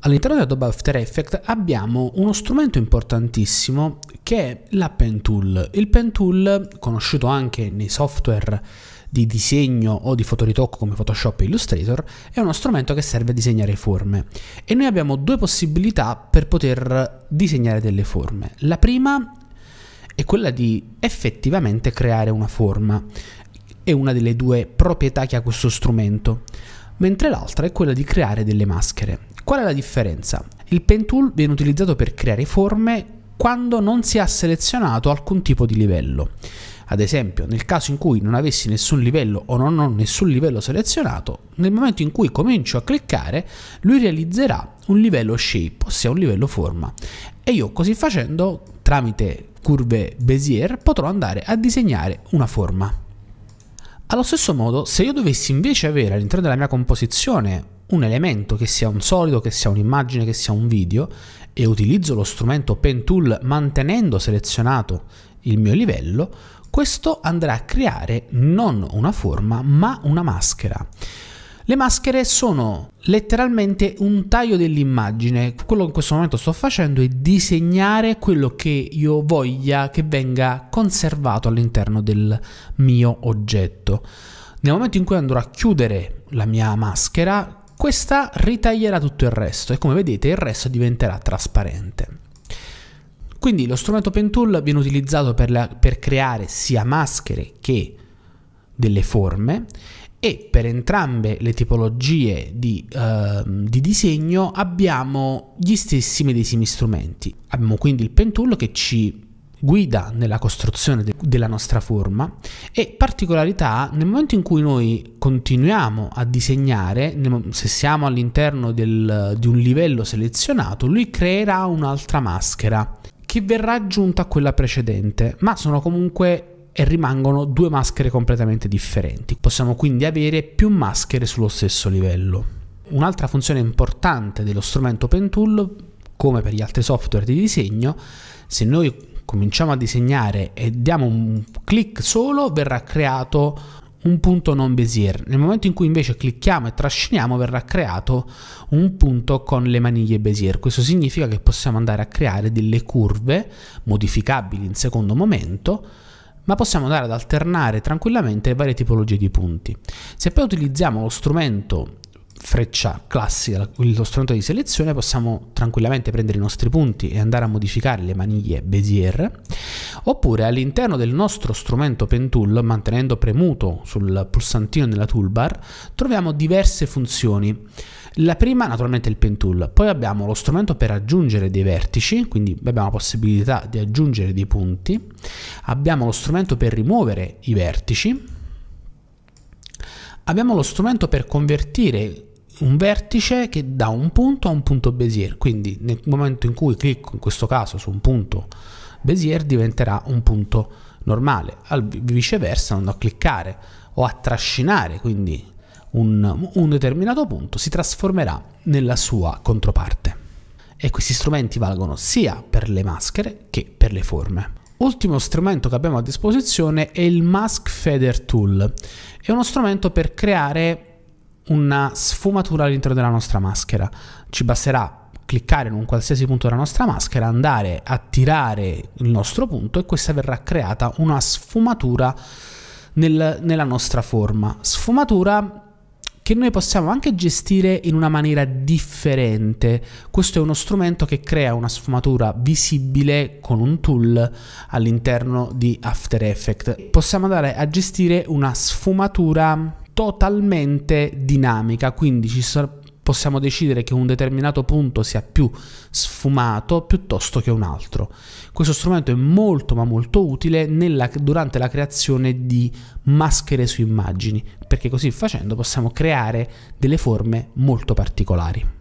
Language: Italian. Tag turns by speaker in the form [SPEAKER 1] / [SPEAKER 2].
[SPEAKER 1] All'interno di Adobe After Effects abbiamo uno strumento importantissimo che è la Pen Tool. Il Pen Tool, conosciuto anche nei software di disegno o di fotoritocco come Photoshop e Illustrator, è uno strumento che serve a disegnare forme. E noi abbiamo due possibilità per poter disegnare delle forme. La prima è quella di effettivamente creare una forma. È una delle due proprietà che ha questo strumento mentre l'altra è quella di creare delle maschere. Qual è la differenza? Il pen tool viene utilizzato per creare forme quando non si ha selezionato alcun tipo di livello. Ad esempio, nel caso in cui non avessi nessun livello o non ho nessun livello selezionato, nel momento in cui comincio a cliccare, lui realizzerà un livello shape, ossia un livello forma. E io così facendo, tramite curve Bezier, potrò andare a disegnare una forma. Allo stesso modo, se io dovessi invece avere all'interno della mia composizione un elemento, che sia un solido, che sia un'immagine, che sia un video, e utilizzo lo strumento Pen Tool mantenendo selezionato il mio livello, questo andrà a creare non una forma ma una maschera. Le maschere sono letteralmente un taglio dell'immagine. Quello che in questo momento sto facendo è disegnare quello che io voglia che venga conservato all'interno del mio oggetto. Nel momento in cui andrò a chiudere la mia maschera, questa ritaglierà tutto il resto e come vedete il resto diventerà trasparente. Quindi lo strumento Pen Tool viene utilizzato per, la, per creare sia maschere che delle forme e per entrambe le tipologie di, uh, di, disegno abbiamo gli stessi medesimi strumenti. Abbiamo quindi il Pen Tool che ci guida nella costruzione de- della nostra forma e particolarità nel momento in cui noi continuiamo a disegnare, nel, se siamo all'interno del, di un livello selezionato, lui creerà un'altra maschera che verrà aggiunta a quella precedente, ma sono comunque e rimangono due maschere completamente differenti. Possiamo quindi avere più maschere sullo stesso livello. Un'altra funzione importante dello strumento Pentool, come per gli altri software di disegno, se noi cominciamo a disegnare e diamo un clic solo, verrà creato un punto non Bézier. Nel momento in cui invece clicchiamo e trasciniamo verrà creato un punto con le maniglie Bézier. Questo significa che possiamo andare a creare delle curve modificabili in secondo momento ma possiamo andare ad alternare tranquillamente le varie tipologie di punti. Se poi utilizziamo lo strumento freccia classica, lo strumento di selezione, possiamo tranquillamente prendere i nostri punti e andare a modificare le maniglie Bezier, oppure all'interno del nostro strumento pen tool, mantenendo premuto sul pulsantino nella toolbar, troviamo diverse funzioni. La prima naturalmente è il pen tool, poi abbiamo lo strumento per aggiungere dei vertici, quindi abbiamo la possibilità di aggiungere dei punti, abbiamo lo strumento per rimuovere i vertici, abbiamo lo strumento per convertire un vertice che da un punto a un punto Bézier, quindi nel momento in cui clicco in questo caso su un punto Bézier diventerà un punto normale, al viceversa andando a cliccare o a trascinare quindi un, un determinato punto si trasformerà nella sua controparte. E questi strumenti valgono sia per le maschere che per le forme. Ultimo strumento che abbiamo a disposizione è il Mask Feather Tool. È uno strumento per creare una sfumatura all'interno della nostra maschera. Ci basterà cliccare in un qualsiasi punto della nostra maschera, andare a tirare il nostro punto e questa verrà creata una sfumatura nel, nella nostra forma. Sfumatura che noi possiamo anche gestire in una maniera differente. Questo è uno strumento che crea una sfumatura visibile con un tool all'interno di After Effects. Possiamo andare a gestire una sfumatura totalmente dinamica, quindi possiamo decidere che un determinato punto sia più sfumato piuttosto che un altro. Questo strumento è molto ma molto utile nella, durante la creazione di maschere su immagini, perché così facendo possiamo creare delle forme molto particolari.